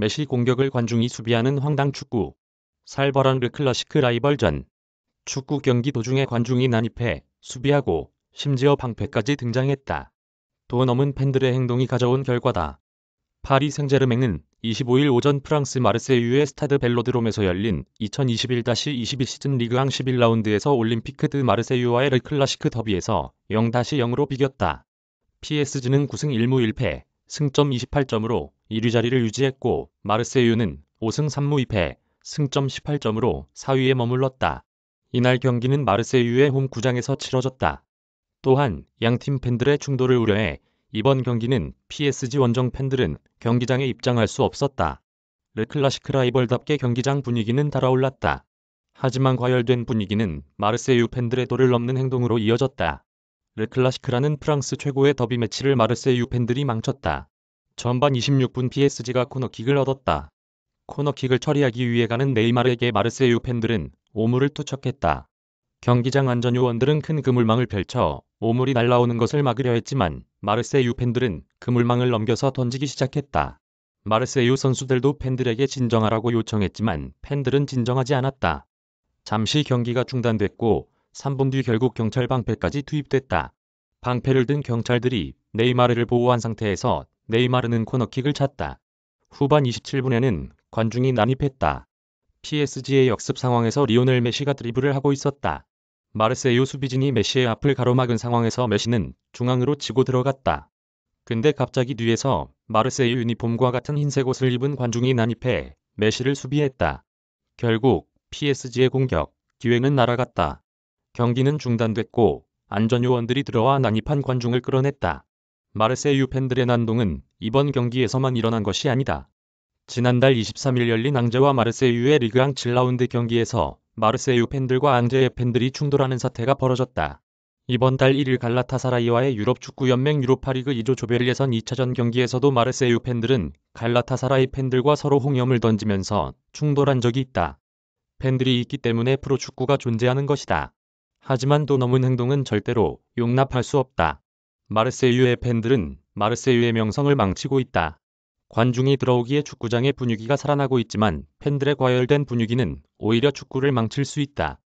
메시 공격을 관중이 수비하는 황당 축구. 살벌한 르클시크 그 라이벌전. 축구 경기 도중에 관중이 난입해 수비하고 심지어 방패까지 등장했다. 도 넘은 팬들의 행동이 가져온 결과다. 파리 생제르맹은 25일 오전 프랑스 마르세유의 스타드 벨로드롬에서 열린 2021-22 시즌 리그앙 11라운드에서 올림피크 드 그 마르세유와의 르클라시크 더비에서 0-0으로 비겼다. PSG는 9승 1무 1패, 승점 28점으로 1위 자리를 유지했고 마르세유는 5승 3무 2패 승점 18점으로 4위에 머물렀다. 이날 경기는 마르세유의 홈 구장에서 치러졌다. 또한 양 팀 팬들의 충돌을 우려해 이번 경기는 PSG 원정 팬들은 경기장에 입장할 수 없었다. 레클라시크 라이벌답게 경기장 분위기는 달아올랐다. 하지만 과열된 분위기는 마르세유 팬들의 도를 넘는 행동으로 이어졌다. 레클라시크라는 프랑스 최고의 더비 매치를 마르세유 팬들이 망쳤다. 전반 26분 PSG가 코너킥을 얻었다. 코너킥을 처리하기 위해 가는 네이마르에게 마르세유 팬들은 오물을 투척했다. 경기장 안전요원들은 큰 그물망을 펼쳐 오물이 날라오는 것을 막으려 했지만 마르세유 팬들은 그물망을 넘겨서 던지기 시작했다. 마르세유 선수들도 팬들에게 진정하라고 요청했지만 팬들은 진정하지 않았다. 잠시 경기가 중단됐고 3분 뒤 결국 경찰 방패까지 투입됐다. 방패를 든 경찰들이 네이마르를 보호한 상태에서 네이마르는 코너킥을 찼다. 후반 27분에는 관중이 난입했다. PSG의 역습 상황에서 리오넬 메시가 드리블을 하고 있었다. 마르세유 수비진이 메시의 앞을 가로막은 상황에서 메시는 중앙으로 치고 들어갔다. 근데 갑자기 뒤에서 마르세유 유니폼과 같은 흰색 옷을 입은 관중이 난입해 메시를 수비했다. 결국 PSG의 공격, 기회는 날아갔다. 경기는 중단됐고 안전요원들이 들어와 난입한 관중을 끌어냈다. 마르세유 팬들의 난동은 이번 경기에서만 일어난 것이 아니다. 지난달 23일 열린 앙제와 마르세유의 리그앙 7라운드 경기에서 마르세유 팬들과 앙제의 팬들이 충돌하는 사태가 벌어졌다. 이번 달 1일 갈라타사라이와의 유럽축구연맹 유로파리그 2조 조별 예선 2차전 경기에서도 마르세유 팬들은 갈라타사라이 팬들과 서로 홍염을 던지면서 충돌한 적이 있다. 팬들이 있기 때문에 프로축구가 존재하는 것이다. 하지만 또 넘은 행동은 절대로 용납할 수 없다. 마르세유의 팬들은 마르세유의 명성을 망치고 있다. 관중이 들어오기에 축구장의 분위기가 살아나고 있지만 팬들의 과열된 분위기는 오히려 축구를 망칠 수 있다.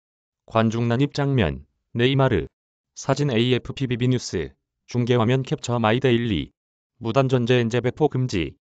관중 난입 장면 네이마르 사진 a f p 비비 뉴스 중계화면 캡처 마이데일리 무단전제 엔제 배포 금지